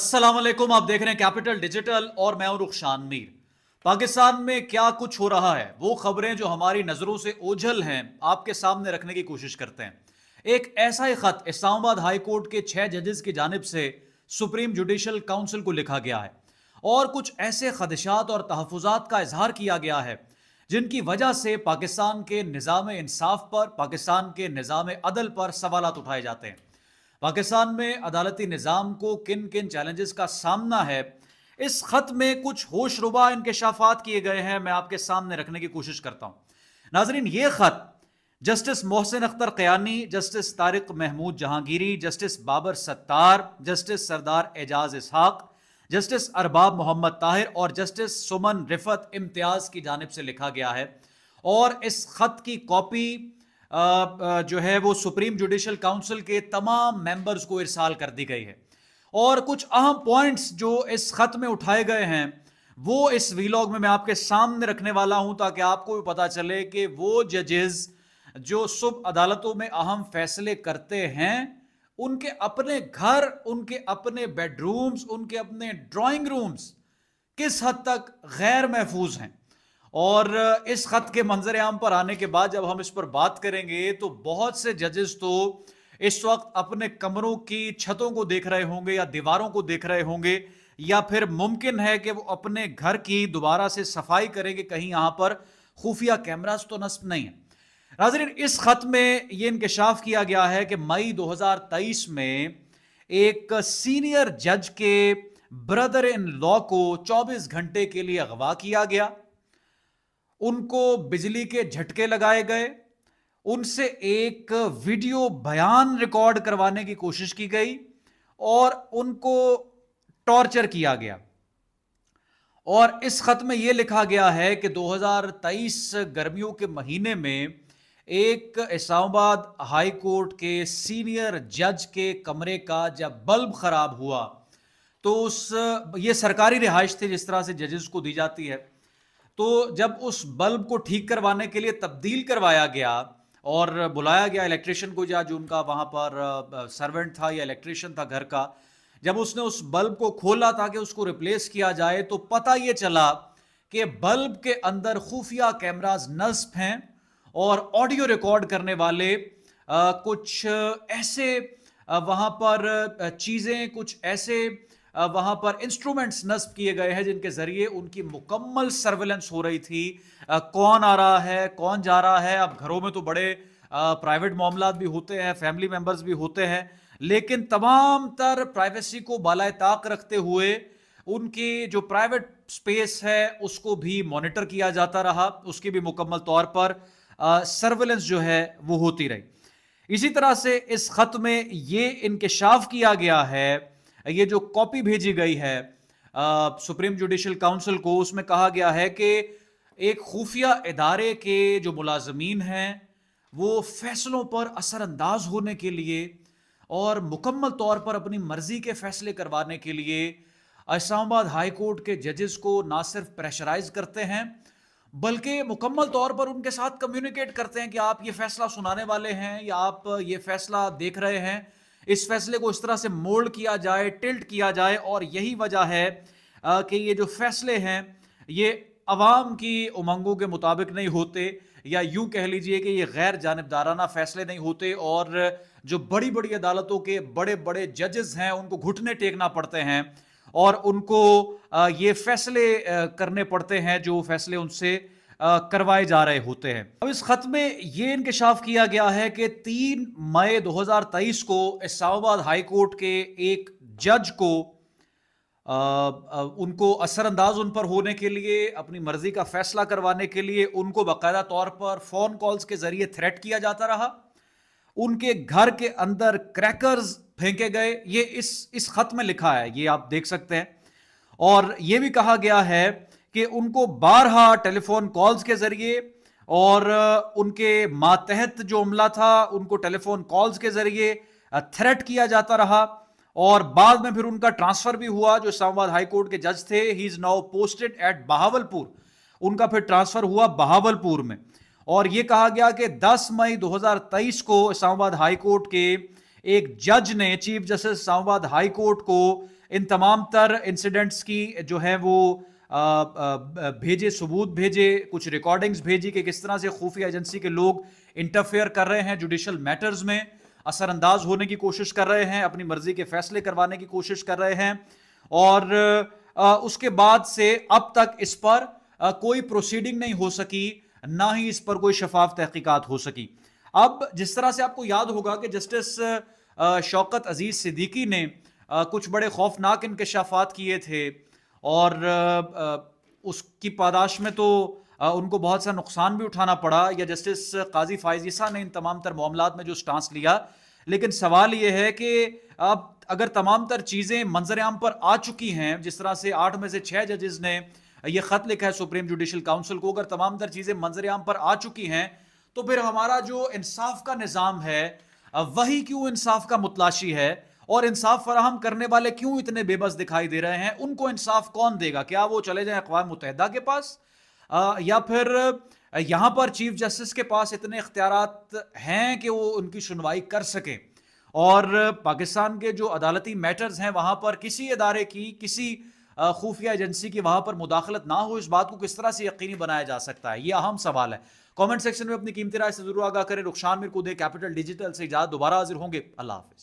असलम आप देख रहे हैं कैपिटल डिजिटल और मैं रुखशान मीर पाकिस्तान में क्या कुछ हो रहा है वो खबरें जो हमारी नज़रों से ओझल हैं आपके सामने रखने की कोशिश करते हैं एक ऐसा ही खत इस्लामाबाद हाई कोर्ट के छह जजेस की जानब से सुप्रीम जुडिशल काउंसिल को लिखा गया है और कुछ ऐसे खदशात और तहफात का इजहार किया गया है जिनकी वजह से पाकिस्तान के निज़ाम इंसाफ पर पाकिस्तान के निज़ाम अदल पर सवाल उठाए जाते हैं पाकिस्तान में अदालती निज़ाम को किन किन चैलेंजेस का सामना है इस खत में कुछ होशरुबा इंकशाफात किए गए हैं मैं आपके सामने रखने की कोशिश करता हूँ नाजरीन ये खत justice Mohsin Akhtar Kayani justice Tariq Mahmood Jahangiri justice Babar Sattar justice Sardar Ejaz Ishaq justice Arbab Mohammad Tahir और जस्टिस सुमन रिफत इम्तियाज की जानब से लिखा गया है और इस खत की कॉपी जो है वो सुप्रीम जुडिशल काउंसिल के तमाम मेंबर्स को इरसाल कर दी गई है और कुछ अहम पॉइंट्स जो इस खत में उठाए गए हैं वो इस वीलॉग में मैं आपके सामने रखने वाला हूं ताकि आपको भी पता चले कि वो जजेस जो सुब अदालतों में अहम फैसले करते हैं उनके अपने घर उनके अपने बेडरूम्स उनके अपने ड्राइंग रूम्स किस हद तक गैर महफूज हैं और इस खत के मंजर आम पर आने के बाद जब हम इस पर बात करेंगे तो बहुत से जजेस तो इस वक्त अपने कमरों की छतों को देख रहे होंगे या दीवारों को देख रहे होंगे या फिर मुमकिन है कि वो अपने घर की दोबारा से सफाई करेंगे कहीं यहाँ पर खुफिया कैमराज तो नस्ब नहीं है नाजरीन इस खत में ये इंकशाफ किया गया है कि मई 2023 में एक सीनियर जज के ब्रदर इन लॉ को 24 घंटे के लिए अगवा किया गया उनको बिजली के झटके लगाए गए उनसे एक वीडियो बयान रिकॉर्ड करवाने की कोशिश की गई और उनको टॉर्चर किया गया और इस खत में यह लिखा गया है कि 2023 गर्मियों के महीने में एक इस्लामाबाद हाई कोर्ट के सीनियर जज के कमरे का जब बल्ब खराब हुआ तो उस ये सरकारी रिहाइश थी जिस तरह से जजेस को दी जाती है तो जब उस बल्ब को ठीक करवाने के लिए तब्दील करवाया गया और बुलाया गया इलेक्ट्रिशियन को या जो उनका वहाँ पर सर्वेंट था या इलेक्ट्रिशियन था घर का जब उसने उस बल्ब को खोला ताकि उसको रिप्लेस किया जाए तो पता ये चला कि बल्ब के अंदर खुफिया कैमराज नस्फ हैं और ऑडियो रिकॉर्ड करने वाले आ, कुछ ऐसे आ, वहाँ पर चीज़ें कुछ ऐसे वहाँ पर इंस्ट्रूमेंट्स नस्ब किए गए हैं जिनके ज़रिए उनकी मुकम्मल सर्वेलेंस हो रही थी कौन आ रहा है कौन जा रहा है अब घरों में तो बड़े प्राइवेट मामला भी होते हैं फैमिली मेम्बर्स भी होते हैं लेकिन तमाम तर प्राइवेसी को बालाए ताक रखते हुए उनकी जो प्राइवेट स्पेस है उसको भी मॉनिटर किया जाता रहा उसकी भी मुकम्मल तौर पर सर्वेलेंस जो है वो होती रही इसी तरह से इस खत में ये इंकशाफ किया गया है ये जो कॉपी भेजी गई है सुप्रीम जुडिशल काउंसिल को उसमें कहा गया है कि एक खुफिया इदारे के जो मुलाजमीन हैं वो फैसलों पर असरअंदाज होने के लिए और मुकम्मल तौर पर अपनी मर्जी के फैसले करवाने के लिए इस्लामाबाद हाई कोर्ट के जजेस को ना सिर्फ प्रेशराइज करते हैं बल्कि मुकम्मल तौर पर उनके साथ कम्युनिकेट करते हैं कि आप ये फैसला सुनाने वाले हैं या आप ये फैसला देख रहे हैं इस फैसले को इस तरह से मोल्ड किया जाए टिल्ट किया जाए और यही वजह है कि ये जो फैसले हैं ये अवाम की उमंगों के मुताबिक नहीं होते या यूं कह लीजिए कि ये गैर जानबदाराना फैसले नहीं होते और जो बड़ी बड़ी अदालतों के बड़े बड़े जजेस हैं उनको घुटने टेकना पड़ते हैं और उनको ये फैसले करने पड़ते हैं जो फैसले उनसे करवाए जा रहे होते हैं अब इस खत में ये इंकशाफ किया गया है कि तीन मई 2023 को इस्लामाबाद हाईकोर्ट के एक जज को आ, आ, उनको असरअंदाज उन पर होने के लिए अपनी मर्जी का फैसला करवाने के लिए उनको बाकायदा तौर पर फ़ोन कॉल्स के ज़रिए थ्रेट किया जाता रहा उनके घर के अंदर क्रैकर्स फेंके गए ये इस इस खत में लिखा है ये आप देख सकते हैं और ये भी कहा गया है कि उनको बारहा टेलीफोन कॉल्स के जरिए और उनके मातहत जो अमला था उनको टेलीफोन कॉल्स के जरिए थ्रेट किया जाता रहा और बाद में फिर उनका ट्रांसफर भी हुआ जो इस्लामाबाद हाईकोर्ट के जज थे he is now posted at Bahawalpur उनका फिर ट्रांसफर हुआ बहावलपुर में और यह कहा गया कि 10 मई 2023 को इस्लामाबाद हाईकोर्ट के एक जज ने चीफ जस्टिस इस्लामाबाद हाईकोर्ट को इन तमाम तर इंसिडेंट्स की जो है वो भेजे सबूत भेजे कुछ रिकॉर्डिंग्स भेजी कि किस तरह से खुफिया एजेंसी के लोग इंटरफेयर कर रहे हैं जुडिशल मैटर्स में असरअंदाज होने की कोशिश कर रहे हैं अपनी मर्जी के फैसले करवाने की कोशिश कर रहे हैं और उसके बाद से अब तक इस पर कोई प्रोसीडिंग नहीं हो सकी ना ही इस पर कोई शफाफ तहकीकात हो सकी अब जिस तरह से आपको याद होगा कि जस्टिस शौकत अजीज सिद्दीकी ने कुछ बड़े खौफनाक इंकशाफात किए थे और उसकी पादाश में तो उनको बहुत सा नुकसान भी उठाना पड़ा या जस्टिस काजी फायजीसा ने इन तमाम तर मामला में जो स्टांस लिया लेकिन सवाल ये है कि अब अगर तमाम तर चीज़ें मंजर आम पर आ चुकी हैं जिस तरह से आठ में से छः जजेज ने ये ख़त लिखा है सुप्रीम जुडिशल काउंसिल को अगर तमाम तर चीज़ें मंजर आम पर आ चुकी हैं तो फिर हमारा जो इंसाफ का निज़ाम है वही क्यों इंसाफ का मुतलाशी है और इंसाफ फराहम करने वाले क्यों इतने बेबस दिखाई दे रहे हैं उनको इंसाफ कौन देगा क्या वो चले जाए अकवा मुतहदा के पास आ, या फिर यहां पर चीफ जस्टिस के पास इतने इख्तियार हैं कि वो उनकी सुनवाई कर सके और पाकिस्तान के जो अदालती मैटर्स हैं वहां पर किसी अदारे की किसी खुफिया एजेंसी की वहां पर मुदाखलत ना हो इस बात को किस तरह से यकीनी बनाया जा सकता है ये अहम सवाल है कमेंट सेक्शन में अपनी कीमती राय से जरूर आगा करें रुखशान को दे कैपिटल डिजिटल से इजाज़ दोबारा हाजिर होंगे अल्लाह हाफिज़